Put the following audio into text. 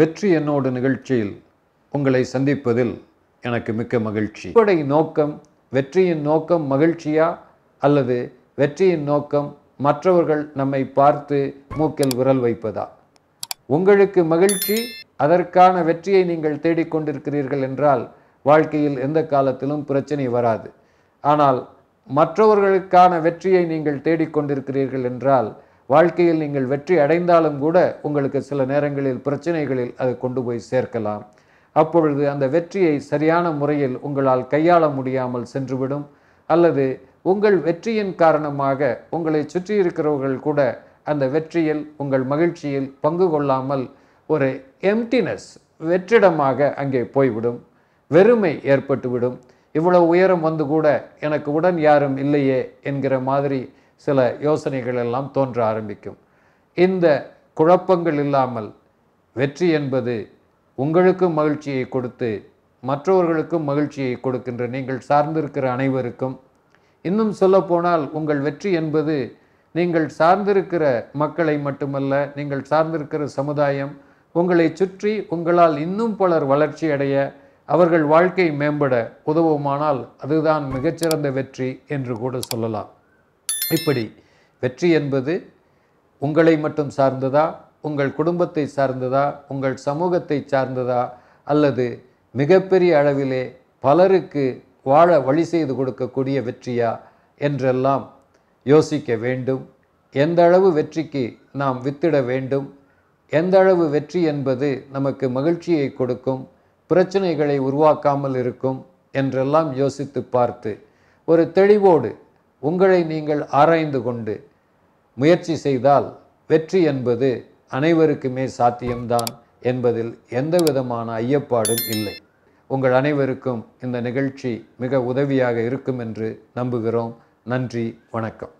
வெற்றி என்னோடு நிகழ்ச்சியில் உங்களை சந்திப்பதில் எனக்கு மிக்க மகிழ்ச்சி அடிப்படை நோக்கம் வெற்றியின் நோக்கம் மகிழ்ச்சியா அல்லது வெற்றியின் நோக்கம் மற்றவர்கள் நம்மை பார்த்து மூக்கில் விரல் வைப்பதா உங்களுக்கு மகிழ்ச்சி அதற்கான வெற்றியை நீங்கள் தேடிக்கொண்டிருக்கிறீர்கள் என்றால் வாழ்க்கையில் எந்த காலத்திலும் பிரச்சனை வராது ஆனால் மற்றவர்களுக்கான வெற்றியை நீங்கள் தேடிக்கொண்டிருக்கிறீர்கள் என்றால் வாழ்க்கையில் நீங்கள் வெற்றி அடைந்தாலும் கூட உங்களுக்கு சில நேரங்களில் பிரச்சனைகளில் அதை கொண்டு போய் சேர்க்கலாம் அப்பொழுது அந்த வெற்றியை சரியான முறையில் உங்களால் கையாள முடியாமல் சென்றுவிடும் அல்லது உங்கள் வெற்றியின் காரணமாக உங்களை சுற்றி இருக்கிறவர்கள் கூட அந்த வெற்றியில் உங்கள் மகிழ்ச்சியில் பங்கு கொள்ளாமல் ஒரு எம்டினஸ் வெற்றிடமாக அங்கே போய்விடும் வெறுமை ஏற்பட்டுவிடும் இவ்வளவு உயரம் வந்து கூட எனக்கு உடன் யாரும் இல்லையே என்கிற மாதிரி சில யோசனைகள் எல்லாம் தோன்ற ஆரம்பிக்கும் இந்த குழப்பங்கள் இல்லாமல் வெற்றி என்பது உங்களுக்கும் மகிழ்ச்சியை கொடுத்து மற்றவர்களுக்கும் மகிழ்ச்சியை கொடுக்கின்ற நீங்கள் சார்ந்திருக்கிற அனைவருக்கும் இன்னும் சொல்லப்போனால் உங்கள் வெற்றி என்பது நீங்கள் சார்ந்திருக்கிற மக்களை மட்டுமல்ல நீங்கள் சார்ந்திருக்கிற சமுதாயம் உங்களை சுற்றி உங்களால் இன்னும் பலர் வளர்ச்சி அடைய அவர்கள் வாழ்க்கை மேம்பட உதவுமானால் அதுதான் மிகச்சிறந்த வெற்றி என்று கூட சொல்லலாம் இப்படி வெற்றி என்பது உங்களை மட்டும் சார்ந்ததா உங்கள் குடும்பத்தை சார்ந்ததா உங்கள் சமூகத்தை சார்ந்ததா அல்லது மிகப்பெரிய அளவிலே பலருக்கு வாழ வழி செய்து கொடுக்கக்கூடிய வெற்றியா என்றெல்லாம் யோசிக்க வேண்டும் எந்த அளவு வெற்றிக்கு நாம் வித்திட வேண்டும் எந்த அளவு வெற்றி என்பது நமக்கு மகிழ்ச்சியை கொடுக்கும் பிரச்சனைகளை உருவாக்காமல் இருக்கும் என்றெல்லாம் யோசித்து பார்த்து ஒரு தெளிவோடு உங்களை நீங்கள் ஆராய்ந்து கொண்டு முயற்சி செய்தால் வெற்றி என்பது அனைவருக்குமே சாத்தியம்தான் என்பதில் எந்த விதமான ஐயப்பாடும் இல்லை உங்கள் அனைவருக்கும் இந்த நிகழ்ச்சி மிக உதவியாக இருக்கும் என்று நம்புகிறோம் நன்றி வணக்கம்